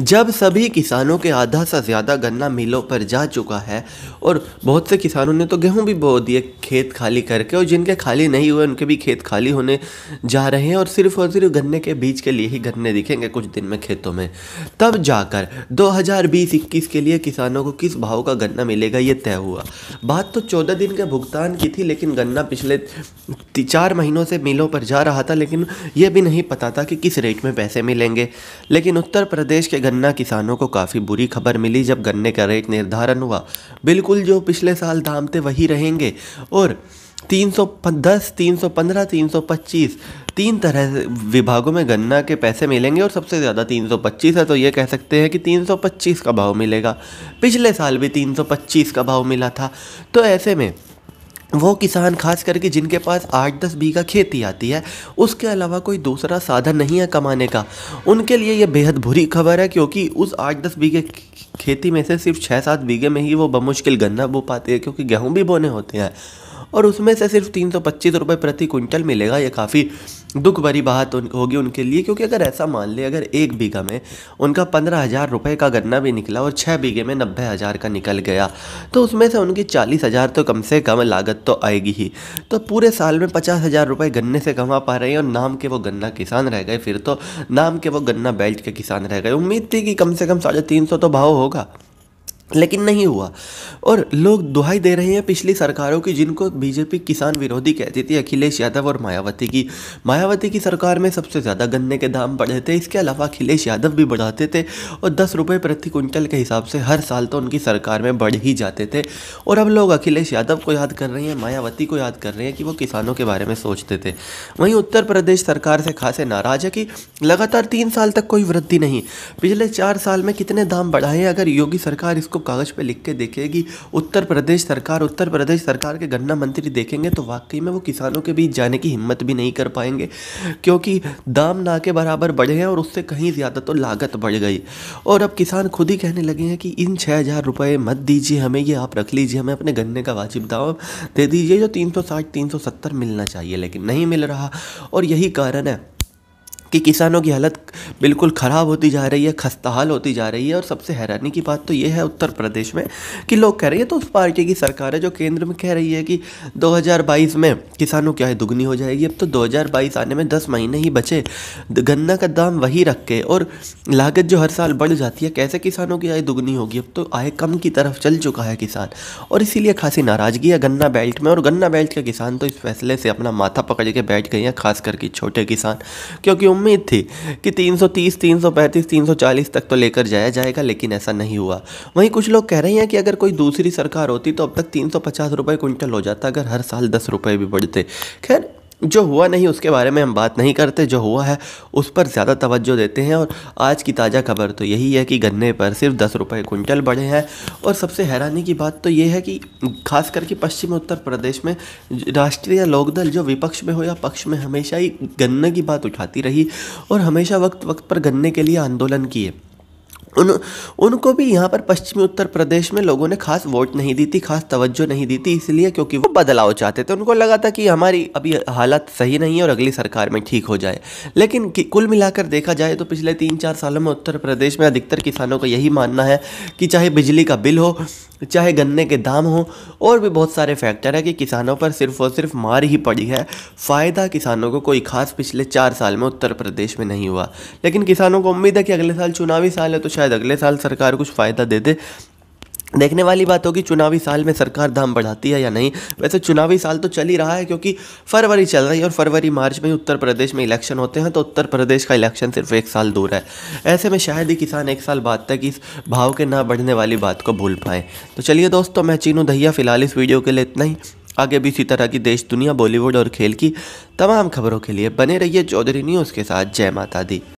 जब सभी किसानों के आधा से ज़्यादा गन्ना मिलों पर जा चुका है और बहुत से किसानों ने तो गेहूं भी बो दिए खेत खाली करके और जिनके खाली नहीं हुए उनके भी खेत खाली होने जा रहे हैं और सिर्फ और सिर्फ गन्ने के बीज के लिए ही गन्ने दिखेंगे कुछ दिन में खेतों में तब जाकर 2020-21 के लिए किसानों को किस भाव का गन्ना मिलेगा ये तय हुआ बात तो चौदह दिन के भुगतान की थी लेकिन गन्ना पिछले चार महीनों से मिलों पर जा रहा था लेकिन ये भी नहीं पता था कि किस रेट में पैसे मिलेंगे लेकिन उत्तर प्रदेश के गन्ना किसानों को काफ़ी बुरी खबर मिली जब गन्ने का रेट निर्धारण हुआ बिल्कुल जो पिछले साल दाम थे वही रहेंगे और 310, 315, 325 तीन तरह विभागों में गन्ना के पैसे मिलेंगे और सबसे ज़्यादा 325 है तो ये कह सकते हैं कि 325 का भाव मिलेगा पिछले साल भी 325 का भाव मिला था तो ऐसे में वो किसान खास करके जिनके पास आठ दस बीघा खेती आती है उसके अलावा कोई दूसरा साधन नहीं है कमाने का उनके लिए ये बेहद बुरी खबर है क्योंकि उस आठ दस बीघे खेती में से सिर्फ छः सात बीघे में ही वो बमुश्किल गन्ना बो पाते हैं क्योंकि गेहूँ भी बोने होते हैं और उसमें से सिर्फ तीन सौ पच्चीस रुपये प्रति क्विंटल मिलेगा ये काफ़ी दुख भरी बात होगी उनके लिए क्योंकि अगर ऐसा मान ले अगर एक बीघा में उनका पंद्रह हज़ार रुपये का गन्ना भी निकला और छः बीघे में नब्बे हज़ार का निकल गया तो उसमें से उनकी चालीस हज़ार तो कम से कम लागत तो आएगी ही तो पूरे साल में पचास हज़ार रुपये गन्ने से कमा पा रहे हैं और नाम के वो गन्ना किसान रह गए फिर तो नाम के वो गन्ना बेल्ट के किसान रह गए उम्मीद थी कि कम से कम साढ़े तीन सौ तो भाव होगा लेकिन नहीं हुआ और लोग दुहाई दे रहे हैं पिछली सरकारों की जिनको बीजेपी किसान विरोधी कहती थी अखिलेश यादव और मायावती की मायावती की सरकार में सबसे ज़्यादा गन्ने के दाम बढ़े थे इसके अलावा अखिलेश यादव भी बढ़ाते थे और दस रुपये प्रति क्विंटल के हिसाब से हर साल तो उनकी सरकार में बढ़ ही जाते थे और अब लोग अखिलेश यादव को याद कर रहे हैं मायावती को याद कर रहे हैं कि वो किसानों के बारे में सोचते थे वहीं उत्तर प्रदेश सरकार से खासे नाराज़ है कि लगातार तीन साल तक कोई वृद्धि नहीं पिछले चार साल में कितने दाम बढ़ाए अगर योगी सरकार इसको उसको कागज़ पे लिख के देखेगी उत्तर प्रदेश सरकार उत्तर प्रदेश सरकार के गन्ना मंत्री देखेंगे तो वाकई में वो किसानों के बीच जाने की हिम्मत भी नहीं कर पाएंगे क्योंकि दाम ना के बराबर बढ़े हैं और उससे कहीं ज़्यादा तो लागत बढ़ गई और अब किसान खुद ही कहने लगे हैं कि इन छः हज़ार रुपये मत दीजिए हमें ये आप रख लीजिए हमें अपने गन्ने का वाजिब दाम दे दीजिए जो तीन सौ साठ तीन सौ सत्तर मिलना चाहिए लेकिन नहीं मिल रहा और यही कारण है कि किसानों की हालत बिल्कुल ख़राब होती जा रही है खस्ताहाल होती जा रही है और सबसे हैरानी की बात तो ये है उत्तर प्रदेश में कि लोग कह रहे हैं तो उस पार्टी की सरकार है जो केंद्र में कह रही है कि 2022 में किसानों की आय दुगनी हो जाएगी अब तो 2022 आने में 10 महीने ही बचे गन्ना का दाम वही रख के और लागत जो हर साल बढ़ जाती है कैसे किसानों की आय दुगनी होगी अब तो आय कम की तरफ चल चुका है किसान और इसीलिए खासी नाराज़गी है गन्ना बेल्ट में और गन्ना बेल्ट के किसान तो इस फैसले से अपना माथा पकड़ के बैठ गए हैं खास करके छोटे किसान क्योंकि उम्मीद थी कि 330, 335, 340 तक तो लेकर जाया जाएगा लेकिन ऐसा नहीं हुआ वहीं कुछ लोग कह रहे हैं कि अगर कोई दूसरी सरकार होती तो अब तक तीन सौ क्विंटल हो जाता अगर हर साल दस भी बढ़ते खैर जो हुआ नहीं उसके बारे में हम बात नहीं करते जो हुआ है उस पर ज़्यादा तवज्जो देते हैं और आज की ताज़ा खबर तो यही है कि गन्ने पर सिर्फ दस रुपये कुंटल बढ़े हैं और सबसे हैरानी की बात तो ये है कि खास करके पश्चिम उत्तर प्रदेश में राष्ट्रीय लोकदल जो विपक्ष में हो या पक्ष में हमेशा ही गन्ने की बात उठाती रही और हमेशा वक्त वक्त पर गन्ने के लिए आंदोलन किए उन उनको भी यहाँ पर पश्चिमी उत्तर प्रदेश में लोगों ने खास वोट नहीं दी थी खास तवज्जो नहीं दी थी इसलिए क्योंकि वो बदलाव चाहते थे उनको लगा था कि हमारी अभी हालत सही नहीं है और अगली सरकार में ठीक हो जाए लेकिन कुल मिलाकर देखा जाए तो पिछले तीन चार सालों में उत्तर प्रदेश में अधिकतर किसानों का यही मानना है कि चाहे बिजली का बिल हो चाहे गन्ने के दाम हों और भी बहुत सारे फैक्टर है कि किसानों पर सिर्फ और सिर्फ मार ही पड़ी है फ़ायदा किसानों को कोई खास पिछले चार साल में उत्तर प्रदेश में नहीं हुआ लेकिन किसानों को उम्मीद है कि अगले साल चुनावी साल है तो शायद अगले साल सरकार कुछ फ़ायदा दे दे देखने वाली बात होगी चुनावी साल में सरकार दाम बढ़ाती है या नहीं वैसे चुनावी साल तो चल ही रहा है क्योंकि फरवरी चल रही है और फरवरी मार्च में ही उत्तर प्रदेश में इलेक्शन होते हैं तो उत्तर प्रदेश का इलेक्शन सिर्फ एक साल दूर है ऐसे में शायद ही किसान एक साल बाद तक इस भाव के ना बढ़ने वाली बात को भूल पाए तो चलिए दोस्तों मैं चीनू दहिया फिलहाल इस वीडियो के लिए इतना ही आगे भी इसी तरह की देश दुनिया बॉलीवुड और खेल की तमाम खबरों के लिए बने रहिए चौधरी न्यूज़ के साथ जय माता दी